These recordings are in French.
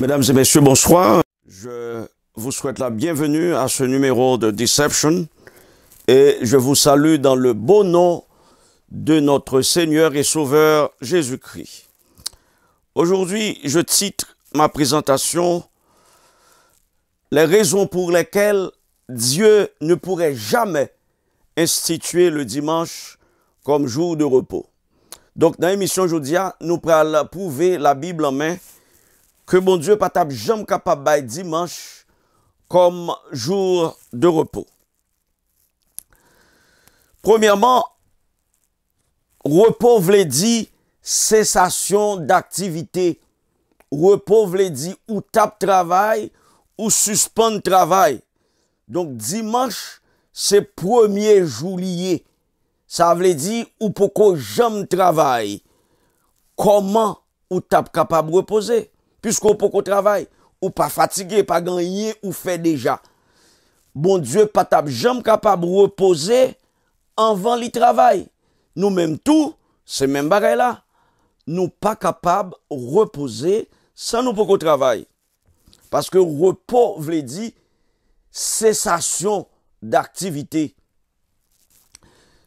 Mesdames et messieurs, bonsoir. Je vous souhaite la bienvenue à ce numéro de Deception et je vous salue dans le beau nom de notre Seigneur et Sauveur Jésus-Christ. Aujourd'hui, je titre ma présentation Les raisons pour lesquelles Dieu ne pourrait jamais instituer le dimanche comme jour de repos. Donc, dans l'émission Jodia, nous allons prouver la Bible en main ke bon diwe patap jam kapab baye dimanche kom joun de repou. Premiyaman, repou vle di sesasyon d'aktivite. Repou vle di ou tap travay ou suspande travay. Donk dimanche se premiye joulie. Sa vle di ou poko jam travay. Koman ou tap kapab reposey? puisqu'on peut qu'on travaille, ou pas fatigué, pas gagné, ou fait déjà. Bon Dieu, pas capable de reposer avant le travail. Nous-mêmes tout, c'est même pareil là. Nous pas capable de reposer sans nous pour travail. Parce que repos veut dire cessation d'activité.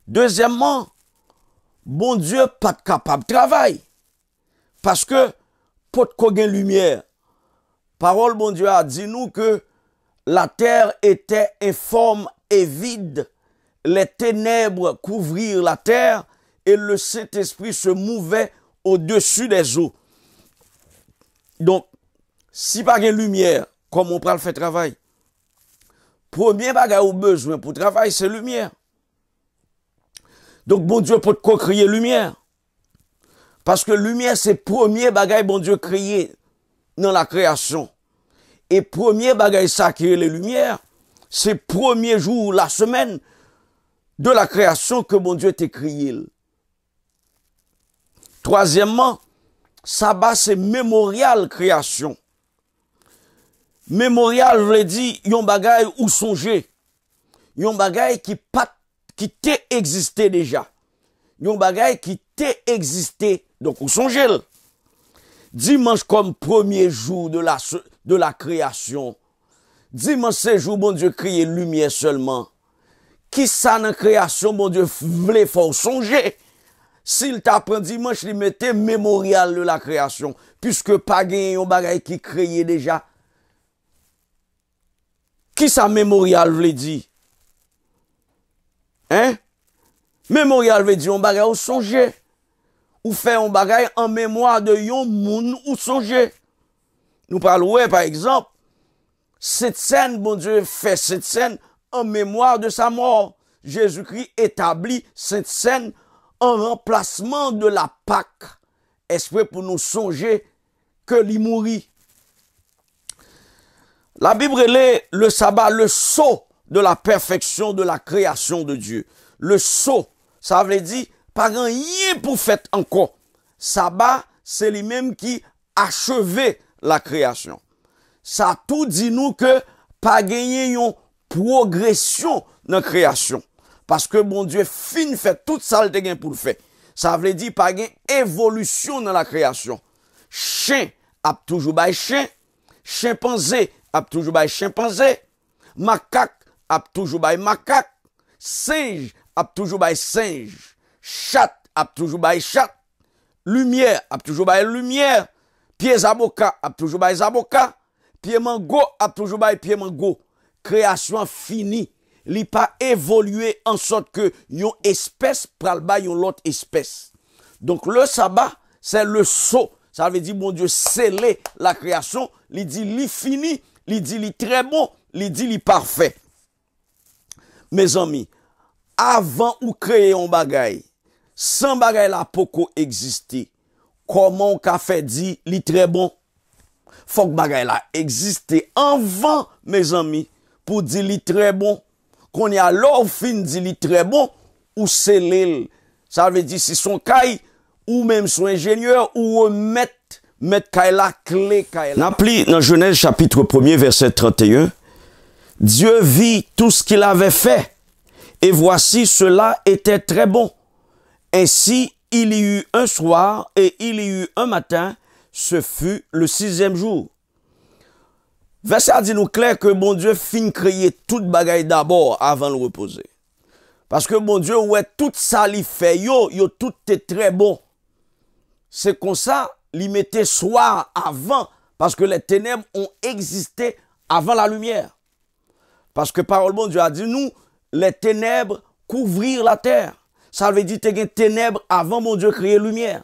Deuxièmement, bon Dieu pas capable de travail. Parce que y lumière. Parole bon Dieu a dit nous que la terre était informe et vide. Les ténèbres couvrirent la terre et le Saint-Esprit se mouvait au-dessus des eaux. Donc, si pas une lumière, comme on parle fait travail, premier bagage au besoin pour travail, c'est lumière. Donc, bon Dieu pour quoi créer lumière. Parce que lumière, c'est premier que bon Dieu créé dans la création. Et premier qui est les lumières, c'est premier jour, la semaine de la création que mon Dieu t'a créé. Troisièmement, sabbat c'est mémorial création. Mémorial veut dire yon bagage ou songer. Yon bagage qui pas qui t'est existé déjà. Yon qui t'est existé donc, vous songez. Dimanche comme premier jour de la, de la création. Dimanche, c'est jour, bon Dieu, la lumière seulement. Qui ça dans création, mon Dieu, voulait faire songer. S'il t'apprend dimanche, il mettait mémorial de la création. Puisque pas gagné un bagay qui créé déjà. Qui ça mémorial voulait dire? Hein? Mémorial veut dire on bagay au songer ou fait un bagaille en mémoire de yon moun ou songer. Nous parlons, par exemple, cette scène, bon Dieu, fait cette scène en mémoire de sa mort. Jésus-Christ établit cette scène en remplacement de la Pâque. Esprit pour nous songer que l'y mourit. La Bible est le sabbat, le saut de la perfection de la création de Dieu. Le saut. ça veut dire pas rien pour faire encore. Sabbat, c'est lui-même qui achevait la création. Ça tout dit nous que pas gagner progression dans la création. Parce que bon Dieu fin fait toute ça le pour le faire. Ça veut dire pas une évolution dans la création. Chien a toujours de chien, chimpanzé a toujours de chimpanzé, macaque a toujours de macaque, singe a toujours de singe chat a toujours bail chat, lumière a toujours bail lumière, pieds boca, a toujours bail zaboka, pieds mango a toujours bail pieds mango. Création finie, li pas évolué en sorte que yon espèce pral bail yon l'autre espèce. Donc le sabbat, c'est le saut. Ça veut dire, bon Dieu, sceller la création. Il dit, li fini, il dit, li très bon, il dit, li parfait. Mes amis, avant ou créer un bagaille, sans bagay la poko comment Comment ka fait dit li très bon? Fok bagay la en vain, mes amis, pour dire li très bon. Kon a lor fin dit li très bon, ou l'il. Ça veut dire si son kay, ou même son ingénieur ou remet, met kay la clé. kay la. dans Genèse chapitre 1 verset 31, Dieu vit tout ce qu'il avait fait, et voici cela était très bon. Ainsi, il y eut un soir et il y eut un matin, ce fut le sixième jour. Verset dit nous clair que mon Dieu fin créer toute bagaille d'abord avant de le reposer. Parce que mon Dieu, ouais, tout ça il fait, yo, yo, tout est très bon. C'est comme ça, il mettait soir avant, parce que les ténèbres ont existé avant la lumière. Parce que parole bon Dieu a dit nous, les ténèbres couvrir la terre. Ça veut dire que tu ténèbres avant mon Dieu créer lumière.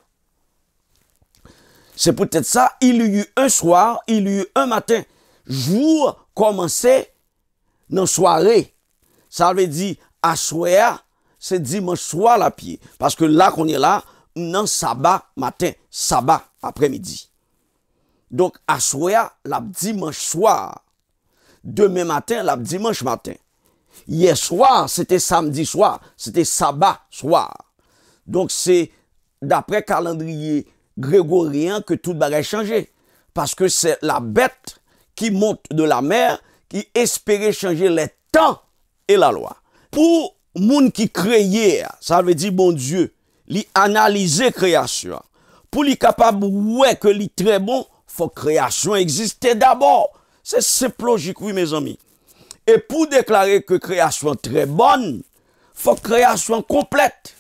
C'est peut-être ça. Il y eu un soir, il y eut un matin. Jour commencé dans soirée. Ça veut dire à c'est dimanche soir la pied. Parce que là qu'on est là, non sabbat matin, sabbat après-midi. Donc à la dimanche soir. Demain matin, la dimanche matin. Hier soir, c'était samedi soir, c'était sabbat soir. Donc c'est d'après calendrier grégorien que tout va changé. Parce que c'est la bête qui monte de la mer qui espérait changer les temps et la loi. Pour monde qui créait, ça veut dire bon Dieu, lui analyser création. Pour lui capable ouais que lui très bon, faut création exister d'abord. C'est simple logique oui mes amis. Et pour déclarer que création très bonne, faut création complète.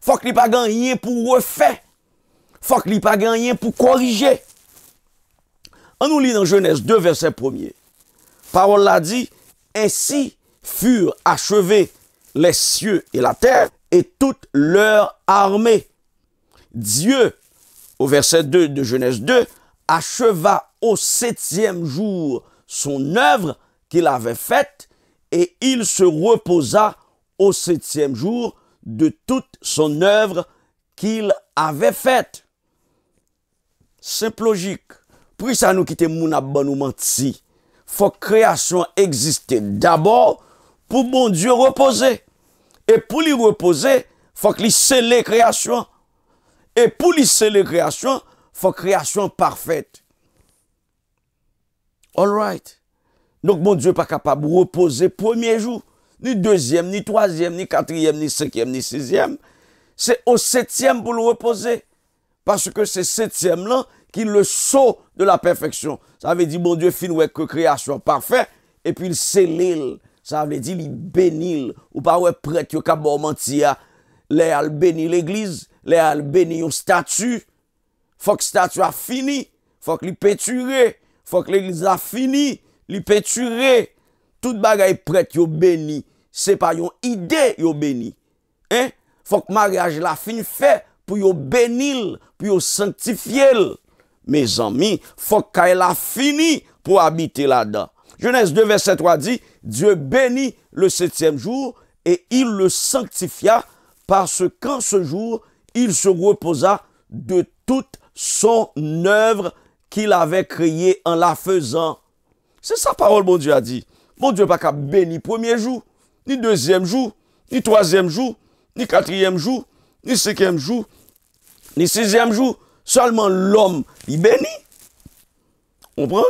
Faut qu'il n'y pas rien pour refaire. Faut qu'il pas rien pour corriger. On nous lit dans Genèse 2, verset 1er. Parole l'a dit, ainsi furent achevés les cieux et la terre et toute leur armée. Dieu, au verset 2 de Genèse 2, acheva au septième jour son œuvre qu'il avait fait. et il se reposa au septième jour de toute son œuvre qu'il avait faite. Simple logique. Puis ça nous quitte mon abonnement menti. Faut création exister d'abord pour mon Dieu reposer. Et pour lui reposer, faut qu'il scelle création. Et pour lui sceller création, faut création parfaite. All right. Donc, mon Dieu pas capable de reposer premier jour, ni deuxième, ni troisième, ni quatrième, ni cinquième, ni sixième. C'est au septième pour le reposer. Parce que c'est septième là qui le saut de la perfection. Ça veut dire, mon Dieu, fin ouais que création parfaite, et puis il scelle Ça veut dire, il bénit. Ou pas ouais prêtre, qui bon mentir. Les al bénit l'église, les béni bénit une statue. Faut que statue a fini. Faut que l'y péturé. Faut que l'église a fini. Lui peinturé, tout bagay prête yo béni, c'est pas yon idée yo béni. Hein? Faut que mariage la fini fait pour yo bénil, pour yo sanctifier. Mes amis, faut qu'elle a fini pour habiter là-dedans. Genèse 2, verset 3 dit, Dieu bénit le septième jour et il le sanctifia parce qu'en ce jour, il se reposa de toute son œuvre qu'il avait créée en la faisant. C'est sa parole, mon Dieu a dit. Mon Dieu pas qu'à béni premier jour, ni deuxième jour, ni troisième jour, ni quatrième jour, ni cinquième jour, ni sixième jour. Seulement l'homme, il bénit. Comprendre?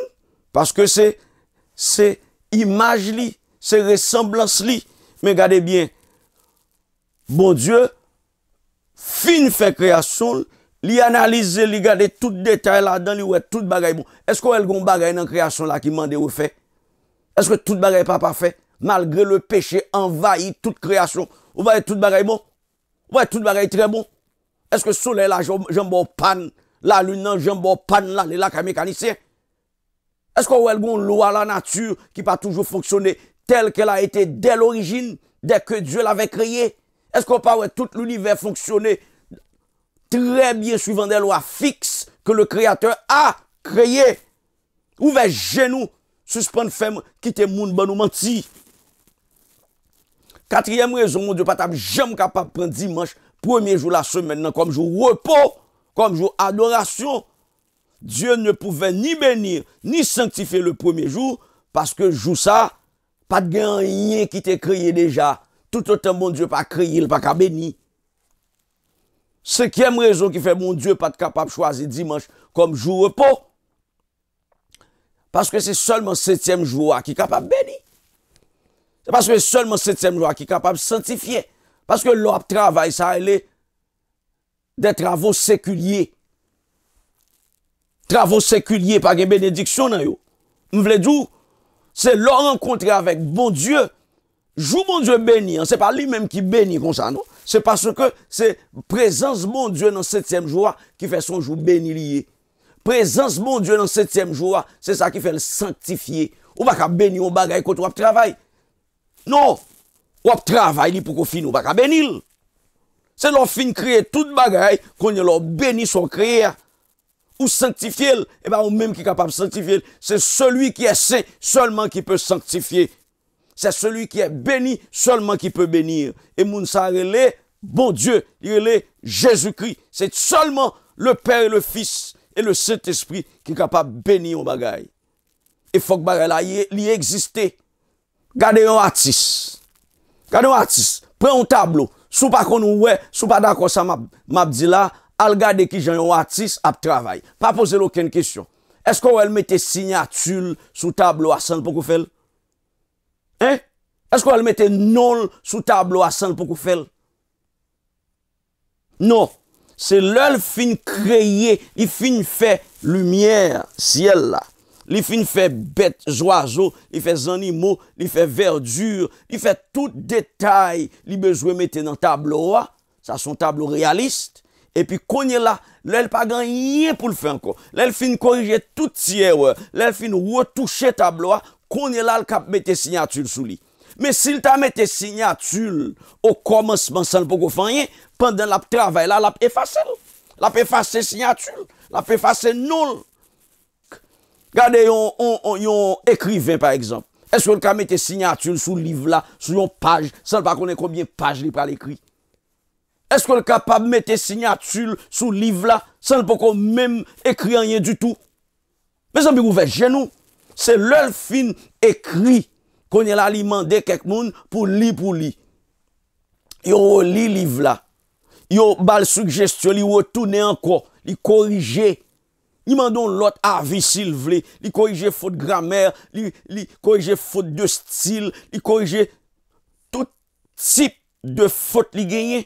Parce que c'est, c'est image c'est ressemblance Mais regardez bien. Bon Dieu, fin fait création, analyse, li de tout détail, là, il y a tout le bon. Est-ce qu'on a quelque chose dans la création là qui m'a demandé fait? Est-ce que tout bagaille pas parfait Malgré le péché, envahit toute création. On voyez tout le bagaille bon. Vous voyez tout bagaille très bon. Est-ce que le soleil là, jambon un bon pan La l'une, j'ai un bon pan Là, mécanicien. Est-ce qu'on a quelque loi loi la nature qui n'a pas toujours fonctionné tel qu'elle a été dès l'origine, dès que Dieu l'avait créé Est-ce qu'on a tout l'univers fonctionné très bien suivant des lois fixes que le Créateur a créées. Ouvrez genoux, suspend femme, quitter monde, bon nous mentir. Quatrième raison, mon Dieu, pas jamais capable prendre dimanche, premier jour de la semaine, comme jour repos, comme jour adoration. Dieu ne pouvait ni bénir, ni sanctifier le premier jour, parce que jour ça, pas de rien qui t'est créé déjà. Tout autant, mon Dieu, pas créé, il pas qu'à bénir. Cinquième raison qui fait mon Dieu pas de capable de choisir dimanche comme jour repos. Parce que c'est seulement septième jour qui est capable de bénir. C'est parce que seulement septième jour qui est capable de sanctifier. Parce que leur travail, ça, elle des travaux séculiers. Travaux séculiers, pas des bénédiction non? yo. M'vle dire, c'est leur rencontre avec bon Dieu. Joue mon Dieu béni, c'est pas lui-même qui bénit comme ça, non? C'est parce que c'est présence mon Dieu dans le septième jour qui fait son jour béni lié. Présence mon Dieu dans le septième jour, c'est ça qui fait le sanctifier. Ou pas bénir on bagaille quand on travaille. Non, on travaille pour qu'on finisse, on pas bénir. C'est leur fin créer toute bagaille qu'on leur bénit son créer ou sanctifier, et eh bien, ou même qui est capable de sanctifier, c'est celui qui est saint seulement qui peut sanctifier C'est celui qui est béni, seulement qui peut bénir. Et Mounsar, il est bon Dieu. Il est Jésus-Christ. C'est seulement le Père et le Fils et le Saint-Esprit qui est capable de bénir ton bagaye. Et Fouque Barrella, il y existait. Gade yon artiste. Gade yon artiste. Prey yon tableau. Sou pas qu'on oue, sou pas dans quoi ça m'a dit là. Al gade qui j'ai yon artiste, ap travaille. Pa pose l'okène question. Est-ce qu'on ouel mette signatul sou tableau a Saint-Pocoufèl? Eh, esko al mette nol sou tablo a san pou kou fel? Non, se lèl non. fin kreye, li fin fe lumièr sièl la, li fin fe bet zwa zo, li fe zanimo, li fe verdure, li fe tout detay li bezwe mette nan tablo wa, sa son tablo realist, epi konyè la, lèl pa ganye pou l'fen ko, lèl fin korije tout siè wè, lèl fin wò touche tablo wa, konye la l kap mette sinyatul sou li. Me sil ta mette sinyatul ou komonsman san pou kou fanyen, pandan la p travay la, la p efase l. La p efase sinyatul. La p efase nol. Gade yon ekriven par ekzamp. Eske l ka mette sinyatul sou liv la, sou yon paj, san pa konen koubyen paj li pral ekri. Eske l ka pa mette sinyatul sou liv la, san pou kou men ekri anye du tou. Me san pi kou fanyen genou. Se lòl fin ekri konye la li mande kek moun pou li pou li. Yo li liv la. Yo bal sugestyon li wotoune anko. Li korije. Li mandon lot avi sil vle. Li korije fote gramer. Li korije fote de stil. Li korije tout tip de fote li genye.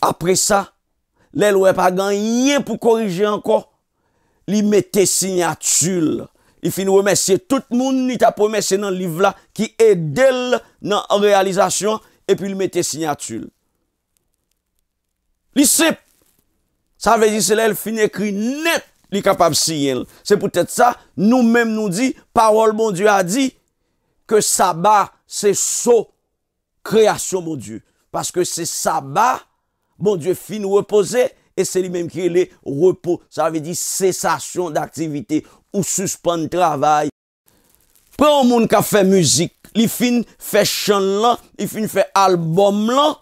Apre sa, lèl wè pa ganyen pou korije anko. Li mette signatul anko. Li fin remesye tout moun ni ta promesye nan liv la ki edel nan realizasyon epi li mette sinyatul. Li sep, sa vezi se lèl fin ekri net li kapab sinyel. Se pou tèt sa, nou mèm nou di, parol moun di a di, ke saba se so kreasyon moun di. Paske se saba moun di fin reposey, E se li menm ki li repou. Sa avi di sesasyon d'aktivite ou suspande travay. Pe ou moun ka fè müzik, li fin fè chan lan, li fin fè albom lan,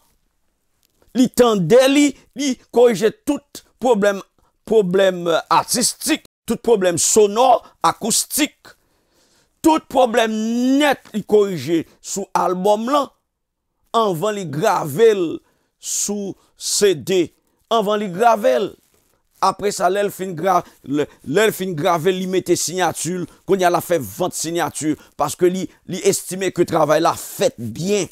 li tende li, li korije tout problem artistik, tout problem sonor, akoustik, tout problem net li korije sou albom lan, anvan li grave l sou sede. avant les gravel. Après ça, l'Elfine gravel, il mette signature, qu'on y a fait 20 signatures parce que lui estime estimait que travail la fait bien.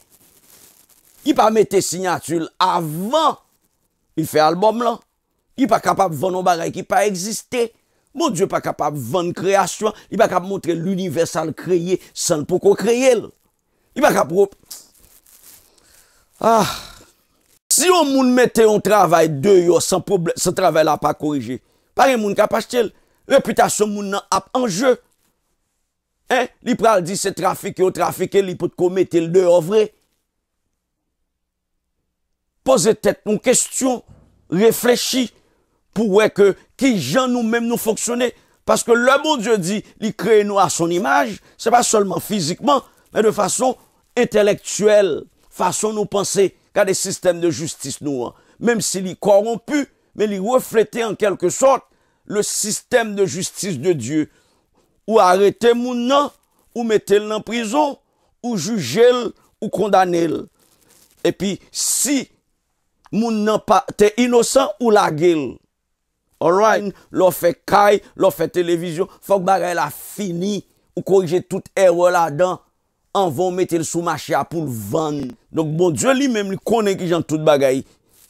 Il pas mettre signature avant, il fait album là. Il pas capable de vendre un bagage qui pas existé. Mon Dieu, pas capable de vendre création. Il pas capable de montrer l'universal créé sans le pourquoi créer. Il pas capable. Ah! Si yon moun mette yon travay de yo, se travay la pa korije, pare moun kapache tel, reputa se moun nan ap anje. Eh, li pral di se trafike, ou trafike li pote komete l de yo vre. Poze tet nou kestyon, reflechi, pou weke ki jan nou men nou foksyone, paske le moun dje di, li kreye nou a son imaj, se pa solman fizikman, men de fason entelektuel, fason nou pensey, ka de sistem de justice nou an. Mem si li korompu, men li reflete en kelke sort, le sistem de justice de Dieu. Ou arete moun nan, ou mette l nan prizon, ou juje l, ou kondane l. Epi, si moun nan pa te inosan, ou la gil. Oran, lor fe kaj, lor fe televizyon, fok bare la fini, ou korije tout erwe la dan. En vont mettre le sous marché pour le vendre. Donc bon Dieu lui-même il connaît qui j'en toute bagaille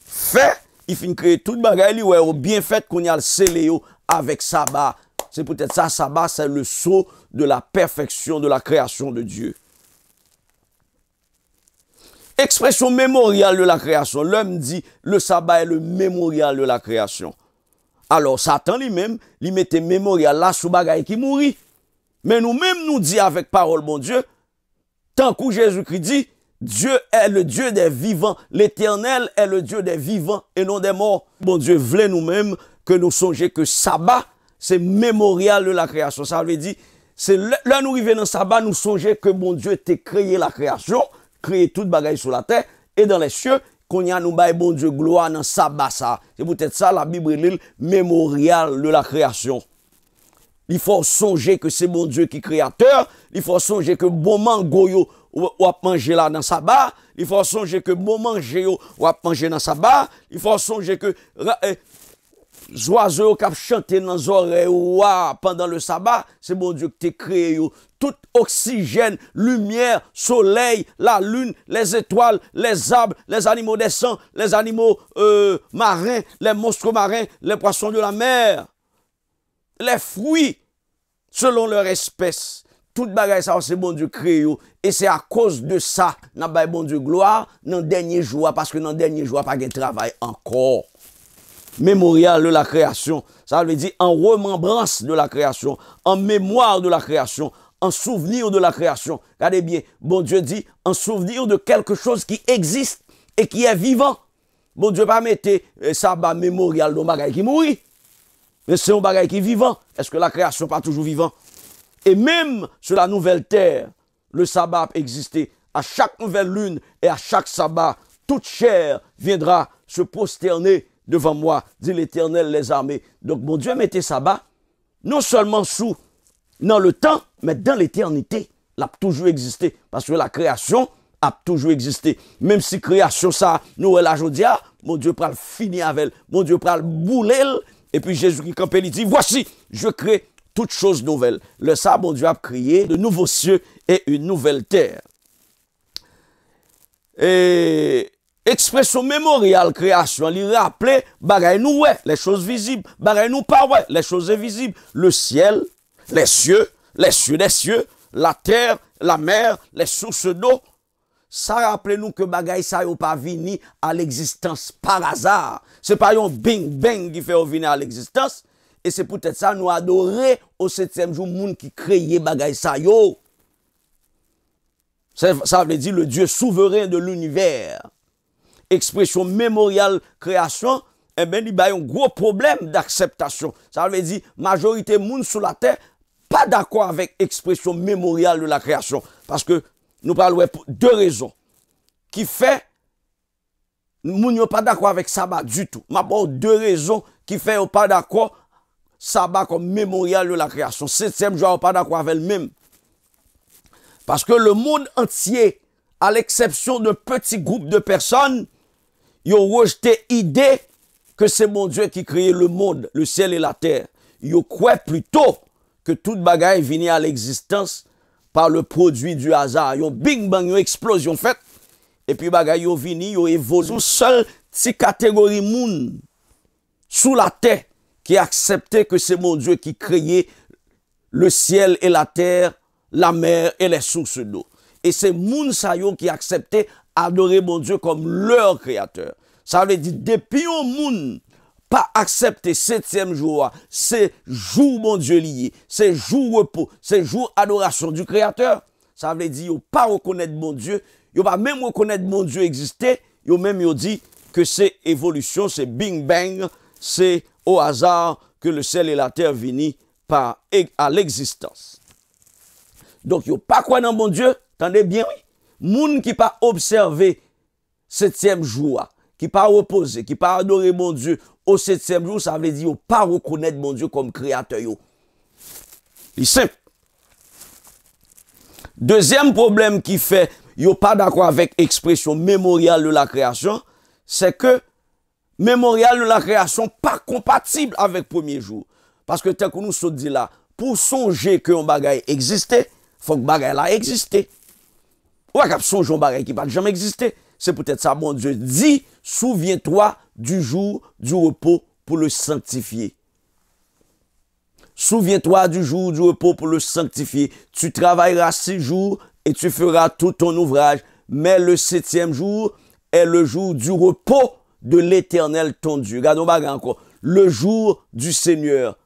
fait, il de créer toute bagaille ouais, au bien fait qu'on y a le scellé avec sabbat. C'est peut-être ça sabbat c'est le sceau de la perfection de la création de Dieu. Expression mémoriale de la création. L'homme dit le sabbat est le mémorial de la création. Alors Satan lui-même, lui mettait mémorial là sous bagaille qui mourit. Mais nous-mêmes nous dit avec parole bon Dieu, Tant que Jésus-Christ dit, Dieu est le Dieu des vivants. L'éternel est le Dieu des vivants et non des morts. Bon Dieu voulait nous-mêmes que nous songeons que sabbat, c'est mémorial de la création. Ça veut dire, c'est là nous arrivons dans sabbat, nous songeons que bon Dieu t'a créé la création, créé toute bagaille sur la terre et dans les cieux. Qu'on y a nous bon Dieu gloire dans sabbat ça. C'est peut-être ça la Bible, le mémorial de la création. Il faut songer que c'est mon Dieu qui est créateur. Il faut songer que bon mango yo ou manger là dans sa barre. Il faut songer que bon manger yo ou manger dans sa barre. Il faut songer que les eh, oiseaux qui chanté dans les oreilles pendant le sabbat, c'est mon Dieu qui t'a créé Tout oxygène, lumière, soleil, la lune, les étoiles, les arbres, les animaux des sangs, les animaux euh, marins, les monstres marins, les poissons de la mer les fruits selon leur espèce. Tout bagay ça c'est bon Dieu créé Et c'est à cause de ça, nan bay bon Dieu gloire, nan dernier jour, parce que nan dernier jour, pas de travail encore. Mémorial de la création, ça veut dire en remembrance de la création, en mémoire de la création, en souvenir de la création. Regardez bien, bon Dieu dit, en souvenir de quelque chose qui existe et qui est vivant. Bon Dieu pas mettre euh, ça bas mémorial de bagay qui mourit. Mais c'est un bagage qui est vivant. Est-ce que la création n'est pas toujours vivant? Et même sur la nouvelle terre, le sabbat existé. À chaque nouvelle lune et à chaque sabbat, toute chair viendra se prosterner devant moi, dit l'Éternel les armées. Donc mon Dieu mettait sabbat, non seulement sous, dans le temps, mais dans l'éternité. a toujours existé, parce que la création a toujours existé. Même si création ça, nous, la jodia, mon Dieu le fini avec, elle. mon Dieu le bouler, et puis jésus qui quand il dit, voici, je crée toutes choses nouvelles. Le Sable, Dieu a créé de nouveaux cieux et une nouvelle terre. Et expression mémoriale création, il rappelait, bagaille nous les choses visibles, bagaille nous pas les choses invisibles. Le ciel, les cieux, les cieux des cieux, la terre, la mer, les sources d'eau, ça rappelez-nous que bagay ça n'est pas venu à l'existence par hasard. C'est pas un bing bang qui fait venir à l'existence. Et c'est peut-être ça nous adorer au septième jour, monde qui créé bagay ça Ça, veut dire le Dieu souverain de l'univers. Expression mémoriale création, eh bien, il y a un gros problème d'acceptation. Ça veut dire, majorité monde sur la terre, pas d'accord avec expression mémoriale de la création. Parce que nous parlons de deux raisons qui fait nous n'avons pas d'accord avec Saba du tout. Nous avons deux raisons qui fait nous pas d'accord Saba comme mémorial de la création. Septième jour, pas d'accord avec elle-même. Parce que le monde entier, à l'exception d'un petit groupe de personnes, ils ont rejeté l'idée que c'est mon Dieu qui crée le monde, le ciel et la terre. Ils croient plutôt que toute bagaille venait à l'existence par le produit du hasard. Yon big bang, yon explosion fait, Et puis bagay yo vini, yo évolue. Seule catégorie moun sous la terre qui acceptait que c'est mon Dieu qui créait le ciel et la terre, la mer et les sources d'eau. Et c'est moun sa qui acceptait adorer mon Dieu comme leur créateur. Ça veut dire depuis yon moun accepter septième jour, c'est jour mon Dieu lié, c'est jour repos, c'est jour adoration du Créateur. Ça veut dire ne pas reconnaître mon Dieu, ne pas même reconnaître mon Dieu exister, yo même dit que c'est évolution, c'est bing bang, c'est au hasard que le ciel et la terre viennent par à l'existence. Donc yo pas quoi dans mon Dieu, attendez bien oui. Moun qui pas observé septième jour, qui pas reposer, qui pas adorer mon Dieu au septième jour, ça veut dire pas reconnaître mon Dieu comme créateur. C'est simple. Deuxième problème qui fait, yo pas d'accord avec expression mémorial de la création, c'est que mémorial de la création pas compatible avec premier jour. Parce que tel que nous sommes dit là, pour songer que un bagage existait, faut que bagage là existait. Ou cap songer un bagage qui pas jamais existé. C'est peut-être ça, mon Dieu dit, souviens-toi du jour du repos pour le sanctifier. Souviens-toi du jour du repos pour le sanctifier. Tu travailleras six jours et tu feras tout ton ouvrage. Mais le septième jour est le jour du repos de l'éternel ton Dieu. Regardons encore. Le jour du Seigneur.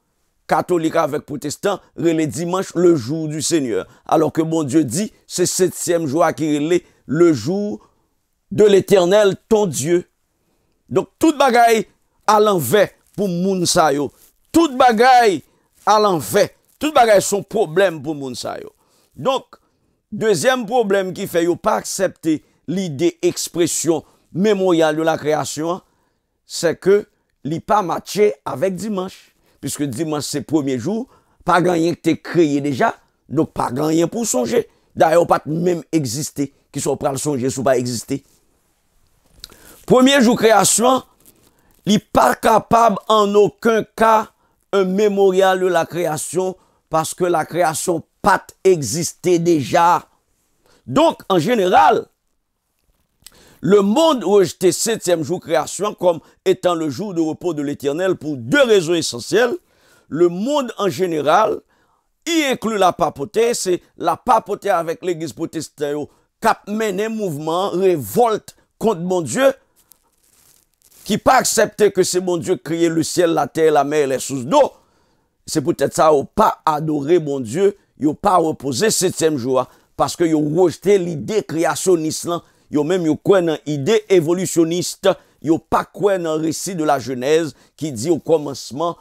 Catholique avec protestant, relais dimanche, le jour du Seigneur. Alors que mon Dieu dit, c'est septième jour qui est le jour de l'Éternel ton Dieu. Donc toute bagaille à l'envers pour moun sa yo. Toute bagaille à l'envers. Toute bagaille son problème pour moun Donc deuxième problème qui fait yo pas accepter l'idée expression mémoriale de la création, hein, c'est que li pas matché avec dimanche puisque dimanche c'est premier jour, pas gagné que créé déjà, donc pas gagné pour songer. D'ailleurs pas même exister qui sont à songer sont pas exister. Premier jour création, il n'est pas capable en aucun cas un mémorial de la création parce que la création pas existait déjà. Donc, en général, le monde rejetait septième jour création comme étant le jour de repos de l'éternel pour deux raisons essentielles. Le monde en général, y inclut la papauté, c'est la papauté avec l'église protestante qui a mené mouvement, révolte contre mon Dieu, qui pas accepté que c'est mon Dieu créé le ciel, la terre, la mer, les sources d'eau. C'est peut-être ça, ou pas adoré mon Dieu, ou pas reposé septième jour, hein, parce que ont rejeté l'idée créationniste, ont même yo quoi dans idée évolutionniste, n'ont pas quoi dans récit de la Genèse qui dit au commencement,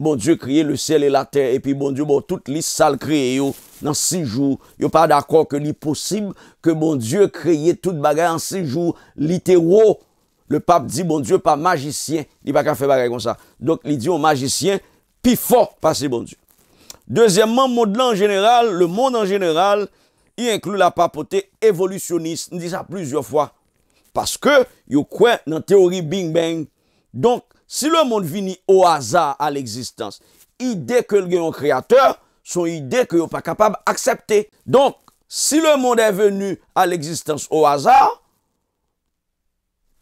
Mon Dieu créé le ciel et la terre, et puis bon Dieu, bon, toute liste créé yo dans six jours. Yo pas d'accord que possible que mon Dieu créé toute bagarre en six jours, littéraux. Le pape di bon dieu pa magicien, li pa ka fe bagay kon sa. Donk li di yo magicien, pi fok pa se bon dieu. Dezyèmman, moun de lan genèral, le moun an genèral, yi inklu la pape ote evolutionist, ni di sa plizio fwa. Paske, yo kwen nan teori bing beng. Donk, si le moun vini o azar a l'eksistans, ide ke l genyon kreatèr, son ide ke yo pa kapab akseptè. Donk, si le moun è venu a l'eksistans o azar,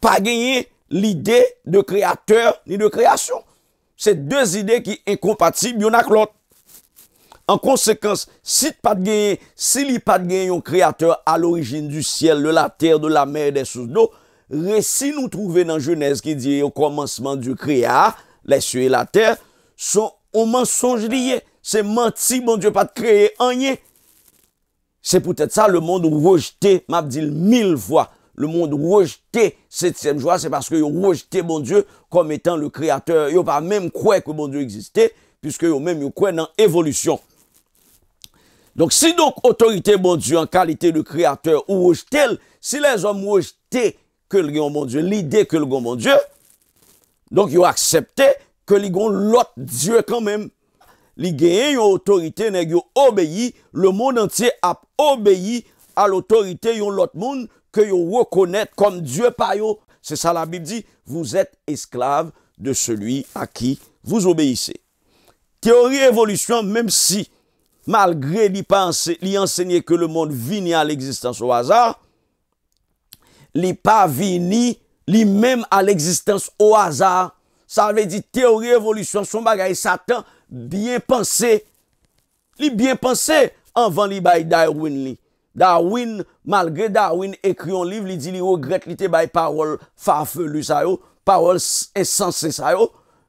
pas gagner l'idée de créateur ni de création. C'est deux idées qui incompatibles on avec l'autre. En conséquence, si pas de gagner, si pas de gagner un créateur à l'origine du ciel, de la terre, de la mer, des sources d'eau, récit nous trouvons dans Genèse qui dit au commencement du créa, les cieux et la terre, sont au mensonge lié. C'est menti, mon Dieu, pas de créer rien. C'est peut-être ça le monde rejeté, m'a dit mille fois le monde rejeté septième joie, c'est parce que ont rejeté bon Dieu comme étant le créateur. Ils pas même croire que bon Dieu existait, puisque ont même croient dans évolution. Donc, si donc autorité bon Dieu en qualité de créateur ou si les hommes rejetaient que le bon Dieu, l'idée que le bon Dieu, donc ils ont accepté que l'autre Dieu quand même. Les autorité yon autorité ils ont le monde entier a obéi... à l'autorité de l'autre monde... kè yo wò konèt kom djè pa yo, se sa la Bib di, vous êtes esclaves de celui à qui vous obéissez. Teorie évolution, mèm si, malgré li panse, li enseigne que le monde vini à l'existence au hasard, li pa vini, li mèm à l'existence au hasard, sa vè di teorie évolution, son bagay satan, bièn panse, li bièn panse, anvan li bay da y win li. Darwin, malgre Darwin ekri yon liv, li di li yo gret li te bay parol farfe lu sa yo, parol esanse sa yo,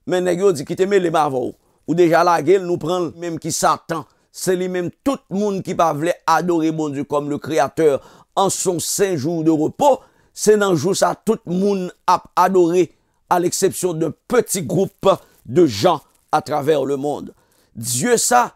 men negyo di ki teme le mavo. Ou deja la gel nou pran menm ki satan. Se li menm tout moun ki pa vle adore bon du kom le kreator an son 5 joum de repos, se nan jou sa tout moun ap adore a l'eksepsyon de peti group de jan a traver le mond. Diyo sa,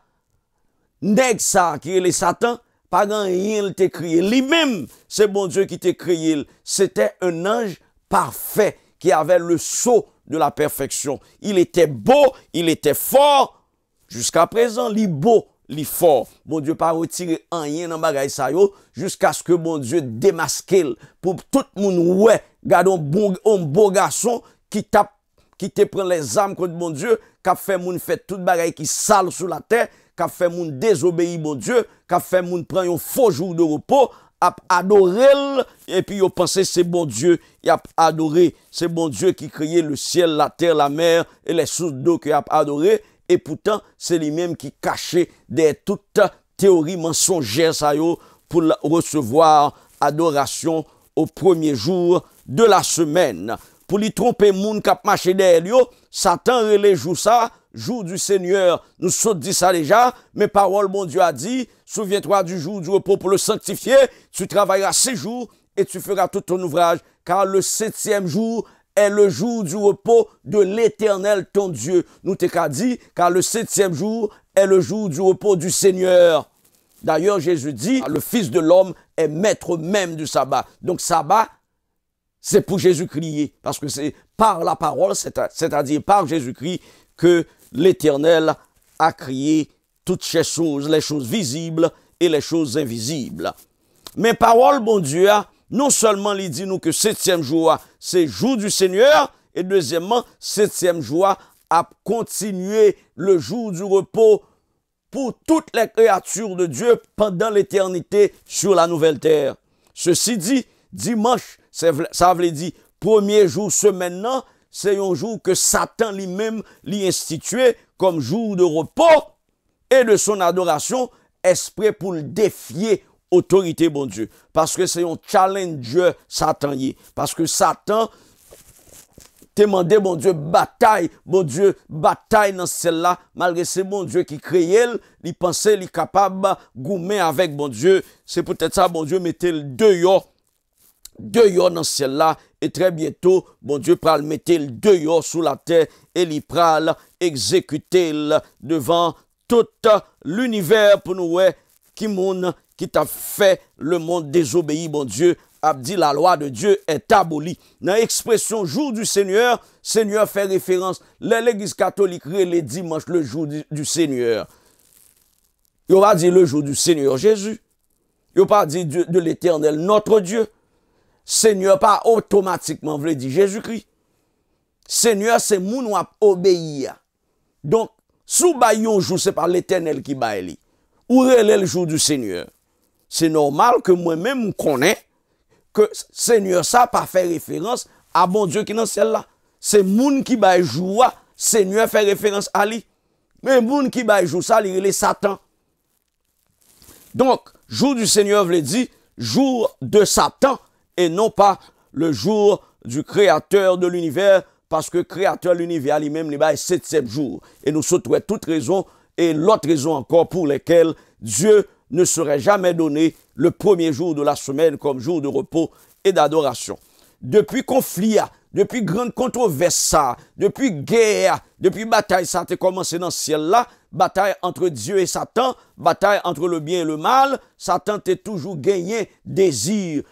neg sa ki le satan, pas grand rien t'a créé. Lui-même, c'est bon Dieu qui t'a créé. C'était un ange parfait qui avait le sceau de la perfection. Il était beau, il était fort. Jusqu'à présent, il beau, il fort. Mon Dieu pas retiré rien dans bagaille ça jusqu'à ce que mon Dieu démasque pour tout le monde ouais, un bon un beau garçon qui qui te prend les armes contre mon Dieu, qui a fait tout fait toute bagaille qui sale sur la terre, ka fè moun désobéi bon Diyo, ka fè moun pran yon fò jour de repò, ap adorel, epi yo panse se bon Diyo, ap adore, se bon Diyo ki kriye le siel, la ter, la mer, e le souse do ki ap adore, epoutan, se li mèm ki kache de tout teori mensonger sayo pou recevoar adorasyon ou premier jour de la semen. Pou li troupè moun kap mache der yo, satan relejou sa, jour du Seigneur. Nous sommes dit ça déjà, mais paroles, mon Dieu a dit, souviens-toi du jour du repos pour le sanctifier, tu travailleras six jours et tu feras tout ton ouvrage, car le septième jour est le jour du repos de l'éternel ton Dieu. Nous t'es dit, car le septième jour est le jour du repos du Seigneur. D'ailleurs, Jésus dit, le Fils de l'homme est maître même du sabbat. Donc, sabbat, c'est pour Jésus-Christ, parce que c'est par la parole, c'est-à-dire par Jésus-Christ, que l'Éternel a créé toutes ces choses, les choses visibles et les choses invisibles. Mes paroles, bon Dieu, hein, non seulement il dit nous que septième jour, hein, c'est jour du Seigneur, et deuxièmement, septième jour a continué le jour du repos pour toutes les créatures de Dieu pendant l'éternité sur la nouvelle terre. Ceci dit, dimanche, ça veut dire premier jour maintenant, c'est un jour que Satan lui-même l'y institué comme jour de repos et de son adoration, esprit pour le défier autorité, bon Dieu. Parce que c'est un Dieu, Satan. Parce que Satan demandé, bon Dieu, bataille, bon Dieu, bataille dans celle-là, malgré c'est bon Dieu qui créait, il pensait, il capable, gommer avec, bon Dieu. C'est peut-être ça, bon Dieu, mettez le dehors dehors dans ciel là et très bientôt bon Dieu pral mettre dehors sous la terre et il pral exécuter devant tout l'univers pour nous ouais qui moun qui t'a fait le monde désobéi bon Dieu a dit la loi de Dieu est abolie. Dans l'expression jour du Seigneur, Seigneur fait référence. L'église catholique les dimanche le jour du, Seigneur. Il va dire le jour du Seigneur Jésus. Il va dire de l'éternel notre Dieu. Seigneur pas automatiquement veut dit, Jésus-Christ. Seigneur, c'est moun ou obéir. Donc, sous baillon jou' c'est par l'éternel qui baille. Ou est le jour du Seigneur. C'est normal que moi-même connais que Seigneur ça pas fait référence à bon Dieu qui est dans celle-là. C'est moun qui baille joie, Seigneur fait référence à lui. Mais moun qui baille jour ça, il est Satan. Donc, jour du Seigneur veut dit, jour de Satan et non pas le jour du créateur de l'univers, parce que créateur de l'univers lui-même, les pas 7 jours. Et nous souhaitons toute raison et l'autre raison encore pour laquelle Dieu ne serait jamais donné le premier jour de la semaine comme jour de repos et d'adoration. Depuis conflit depuis grande controverse, depuis guerre, depuis bataille, ça a commencé dans ce ciel-là. Bataille entre Dieu et Satan, bataille entre le bien et le mal, Satan toujours gagné désir,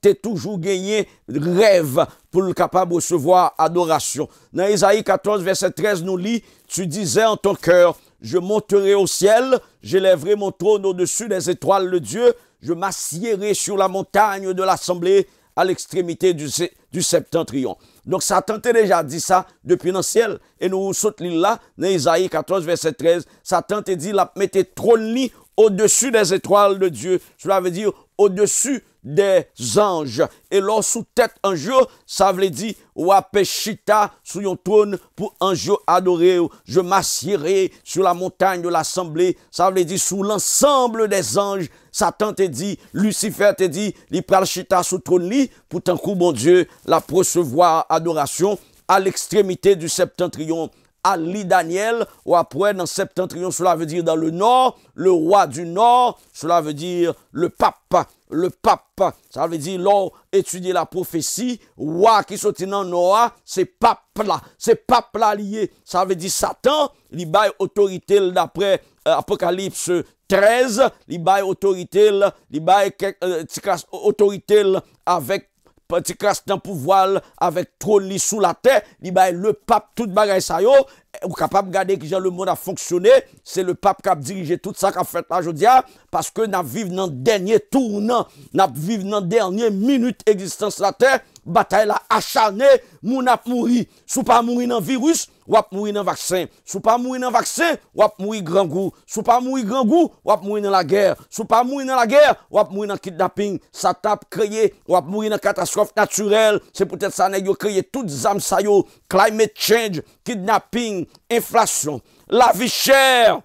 t'a toujours gagné rêve pour le capable de recevoir adoration. Dans Isaïe 14 verset 13 nous lit « tu disais en ton cœur, je monterai au ciel, j'élèverai mon trône au-dessus des étoiles de Dieu, je m'assiérai sur la montagne de l'assemblée, à l'extrémité du, septentrion. Donc Satan t'a déjà dit ça depuis le ciel. Et nous sautons là, dans Isaïe 14, verset 13. Satan t'a dit, la mettez lit au-dessus des étoiles de Dieu. Cela veut dire au-dessus des anges. Et lors sous tête ange, ça veut dire, Wapeshita sur yon trône pour ange adorer. Je m'assierai sur la montagne de l'assemblée. Ça veut dire, sous l'ensemble des anges. Satan te dit, Lucifer te dit, il chita sous trône li, pour coup, bon Dieu, la recevoir adoration à l'extrémité du septentrion à Daniel, ou après dans Septentrion, cela veut dire dans le nord, le roi du nord, cela veut dire le pape, le pape, ça veut dire l'on étudier la prophétie, roi qui soutient dans Noah, c'est pape là, c'est pape là lié, ça veut dire Satan, il autorité d'après euh, Apocalypse 13, il autorité, il euh, autorité avec pati kras nan pou voal avèk tro li sou la te, li bay le pap tout bagay sa yo, Ou kapap gade ki jan le moun a fonksyone Se le pap kap dirije tout sa kap fet la jodia Paske nap viv nan denye tournan Nap viv nan denye minute Eksistans la ten Batay la acharne Moun ap mouri Sou pa mouri nan virus Wap mouri nan vaksen Sou pa mouri nan vaksen Wap mouri nan la gare Wap mouri nan kidnapping Wap mouri nan katastrofe naturel Se pwetet sa nan yo kreye tout zan sa yo Climate change, kidnapping inflation, la vie chère,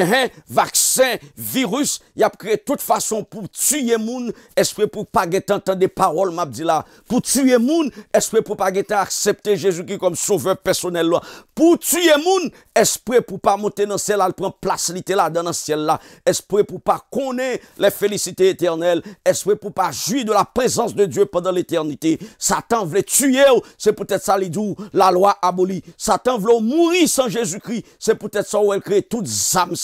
Hein, vaccin, virus, y a créé toute façon pour tuer moun, esprit pour pas entendre des paroles m'a dit là, pour tuer moun, esprit pour pas accepter Jésus-Christ comme sauveur personnel pour tuer moun, esprit pour pas monter dans le ciel là, prendre place là dans le ciel là, esprit pour pas connaître les félicités éternelles, esprit pour pas jouir de la présence de Dieu pendant l'éternité. Satan voulait tuer, c'est peut-être ça les la loi abolie. Satan voulait mourir sans Jésus-Christ, c'est peut-être ça où elle crée toutes âmes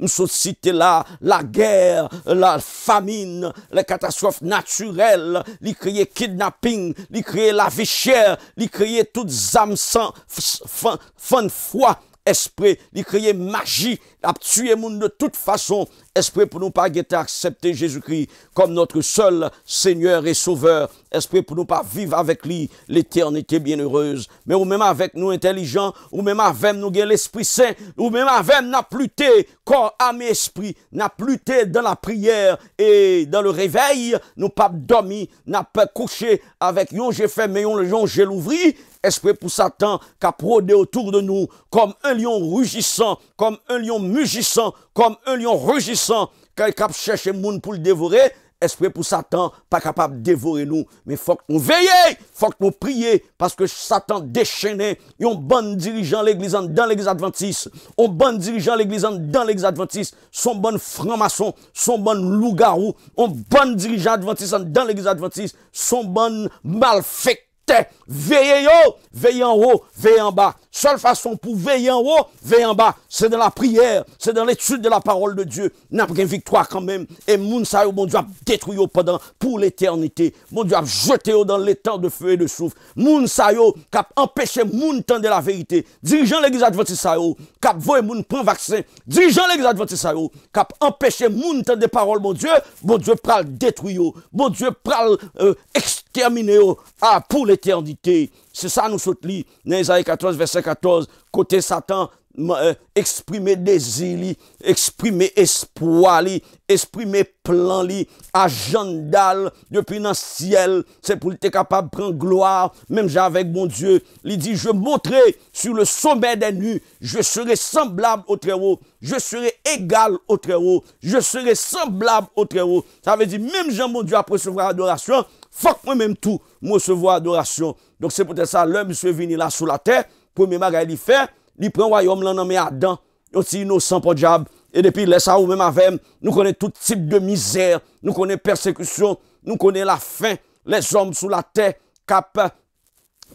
M sou site la, la ger, la famine, la katastrofe naturel, li kreye kidnapping, li kreye la vechere, li kreye tout zam san fan fwa. esprit, il crée magie, il tue monde de toute façon, esprit pour nous pas accepter Jésus-Christ comme notre seul Seigneur et Sauveur, esprit pour nous pas vivre avec lui l'éternité bienheureuse, mais ou même avec nous intelligents, ou même avec nous l'Esprit Saint, ou même avec nous été corps, âme et esprit, n'a été dans la prière et dans le réveil, nous pas dormi, n'a pas couché avec nous, j'ai fait mais on j'ai l'ouvri, esprit pour Satan qui a prodé autour de nous comme un lion rugissant, comme un lion mugissant, comme un lion rugissant, qui a cherché monde pour le dévorer, esprit pour Satan pas capable de dévorer nous. Mais faut que nous veillions, faut que nous prions, parce que Satan déchaîné, a un bon dirigeant l'église dans l'église adventiste, on bon dirigeant l'église dans l'église adventiste, son bon franc-maçon, son bon loup-garou, on bon dirigeant adventiste dans l'église adventiste, son bon malfait Te, veye yo, veye an ho, veye an ba. Seule façon pour veiller en haut, veiller en bas, c'est dans la prière, c'est dans l'étude de la parole de Dieu. N'a pas victoire quand même. Et moun sa bon Dieu a détruit pendant pour l'éternité. Mon Dieu a jeté dans les temps de feu et de souffle. Moun sa yo, cap empêcher moun temps de la vérité. Dirigeant l'église adventiste sa yo, cap voye moun un vaccin. Dirigeant l'église adventiste sa yo, cap empêcher moun temps de parole, mon Dieu. mon Dieu pral détruit mon Dieu pral euh, exterminé ah, pour l'éternité. C'est ça nous saute Dans Isaïe 14, verset 14, côté Satan, euh, exprimer désir exprimer espoir exprimer plan agendale agenda depuis dans ciel, c'est pour être capable de prendre gloire, même avec mon Dieu. Il dit, je monterai sur le sommet des nues, je serai semblable au très haut, je serai égal au très haut, je serai semblable au très haut. Ça veut dire, même Jean, mon Dieu, après recevoir adoration, Fak mwen menm tou, mwen se vwa adorasyon. Donk se poten sa, lèm mswe vini la sou la tè, pou mwen magay li fè, li pren wè yom lan nan mè adan, yon si inosan pou diab, e depi lè sa ou mwen mavem, nou konen tout tip de mizèr, nou konen persekusyon, nou konen la fè, lèz om sou la tè, kap,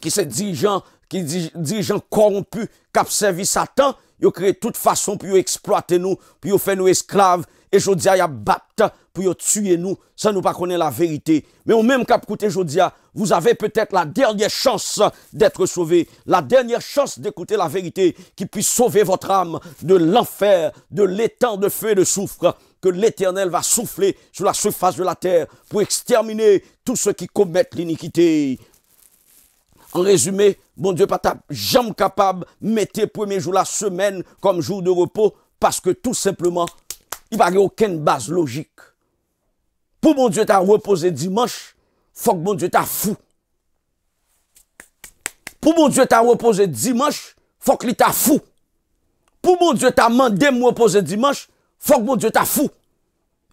ki se dirijan, ki dirijan korompu, kap servi satan, yon kreye tout fason pou yon exploate nou, pou yon fè nou esklav, e chou diay a bat, pour tuer nous, ça nous pas connaître la vérité. Mais au même cap côté Jodia, ah, vous avez peut-être la dernière chance d'être sauvé, la dernière chance d'écouter la vérité qui puisse sauver votre âme de l'enfer, de l'étang de feu et de soufre que l'Éternel va souffler sur la surface de la terre pour exterminer tous ceux qui commettent l'iniquité. En résumé, mon Dieu, pas jamais capable, mettez premier jour la semaine comme jour de repos parce que tout simplement, il n'y a aucune base logique. Pour mon Dieu, t'a reposé dimanche, faut que mon Dieu t'a fou. Pour mon Dieu, t'a reposé dimanche, faut que t'a fou. Pour mon Dieu, t'a mandé me reposer dimanche, faut que mon Dieu t'a fou.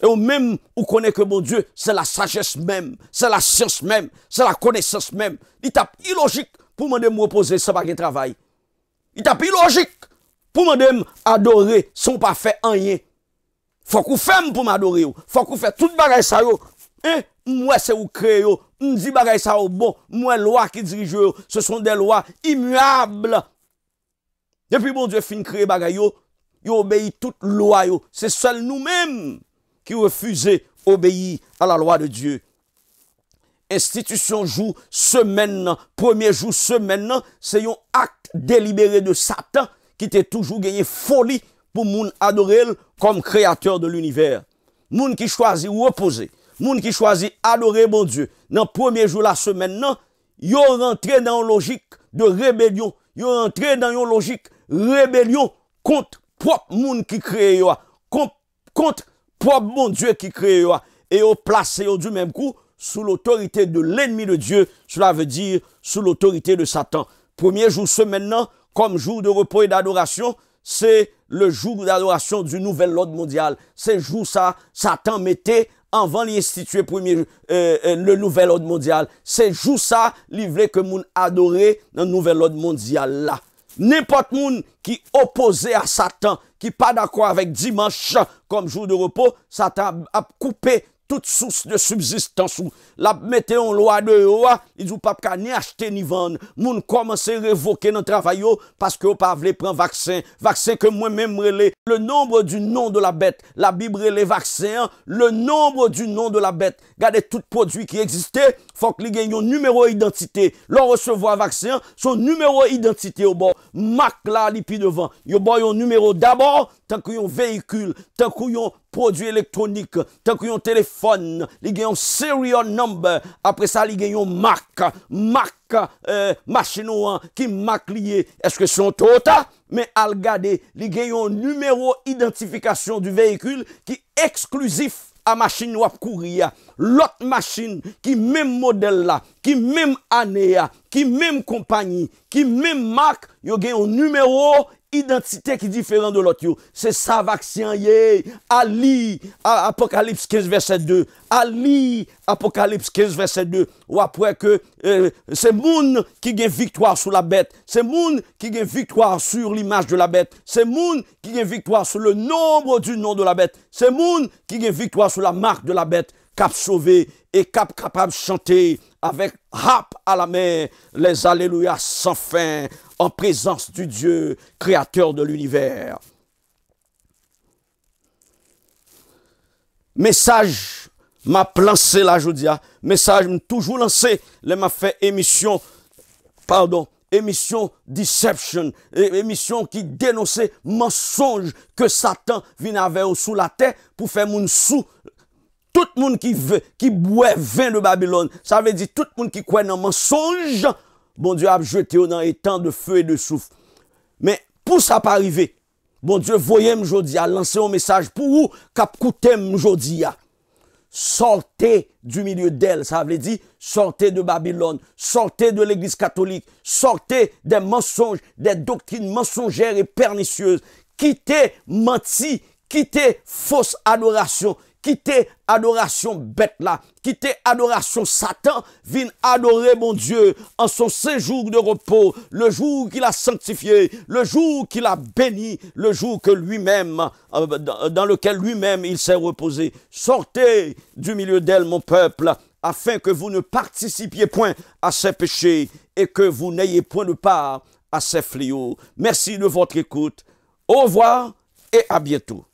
Et au même, on connaît que mon Dieu, c'est la sagesse même, c'est la science même, c'est la connaissance même. Il tape illogique pour m'en me reposer sans pas travail. Il tape illogique pour demander adorer sans pas faire rien. Faut qu'on femme pour m'adorer. Faut qu'on fait toute bagaille ça yo. Et eh, moi c'est où yo. dit bagaille ça bon. Moi loi qui dirige Ce sont des lois immuables. Depuis bon Dieu fin créer bagaille yo, yo obéit toute loi C'est seul nous-mêmes qui refusons obéir à la loi de Dieu. Institution jour semaine, premier jour semaine, c'est un acte délibéré de Satan qui t'est toujours gagné folie pour adorer comme créateur de l'univers. Moun qui choisit reposer, moun qui choisit adorer mon Dieu, dans le premier jour de la semaine, non, yo rentré dans une logique de rébellion, yo rentré dans une logique rébellion contre propre moun qui crée contre, le propre mon Dieu qui crée et yo placé du même coup sous l'autorité de l'ennemi de Dieu, cela veut dire sous l'autorité de Satan. Premier jour de semaine, comme jour de repos et d'adoration, c'est le jour d'adoration du nouvel ordre mondial. C'est jour ça, Satan mettait avant l'instituer premier euh, euh, le nouvel ordre mondial. C'est jour ça, il voulait que moun dans le nouvel ordre mondial là. N'importe moun qui opposé à Satan, qui pas d'accord avec dimanche comme jour de repos, Satan a coupé Tout sous de subsistans ou. La mette yon lo a de ou a. Y di ou papka ni achete ni vande. Moun komanse revoke nan travayou. Paske ou pa vle pren vaksen. Vaksen ke mwen men mrele. Le nombre du non de la bete. La bibre le vaksen. Le nombre du non de la bete. Gade tout prodwi ki egiste. Fok li gen yon numero identite, lor recevo a vaksin, son numero identite yo bon. Mak la li pi devan. Yo bon yon numero d'abor, tankou yon vehikul, tankou yon prodou elektronik, tankou yon telefon, li gen yon serial number, apre sa li gen yon mak, mak, euh, machino an, ki mak liye. Eske son tota, men al gade, li gen yon numero identifikasyon du vehikul, ki eksklusif a machino ap kouriya. l'autre machine qui même modèle là, qui même année, qui même compagnie, qui même marque, yo a un numéro identité qui est différent de l'autre. C'est ça, vaccin, Ali, Apocalypse 15, verset 2. Ali, Apocalypse 15, verset 2. Ou après que euh, c'est Moun qui gagne victoire sur la bête. C'est Moun qui gagne victoire sur l'image de la bête. C'est Moun qui gagne victoire sur le nombre du nom de la bête. C'est Moun qui gagne victoire sur la marque de la bête cap sauvé et cap capable chanter avec rap à la main les Alléluia sans fin en présence du Dieu créateur de l'univers. Message m'a lancé là, je hein. message m'a toujours lancé, les m'a fait émission, pardon, émission deception, émission qui dénonçait mensonge que Satan vient avec sous la terre pour faire mon sou tout le monde qui veut, qui boit vin de Babylone, ça veut dire tout le monde qui croit dans mensonge, bon Dieu a jeté dans temps de feu et de souffle. Mais pour ça pas arriver, bon Dieu voyait aujourd'hui a lancer un message pour vous cap Mjodia. aujourd'hui sortez du milieu d'elle. Ça veut dire sortez de Babylone, sortez de l'Église catholique, sortez des mensonges, des doctrines mensongères et pernicieuses. Quittez menti, quittez fausse adoration, Quittez adoration bête là, quitter adoration Satan, venez adorer mon Dieu en son séjour de repos, le jour qu'il a sanctifié, le jour qu'il a béni, le jour que lui-même, euh, dans lequel lui-même il s'est reposé. Sortez du milieu d'elle, mon peuple, afin que vous ne participiez point à ses péchés et que vous n'ayez point de part à ses fléaux. Merci de votre écoute. Au revoir et à bientôt.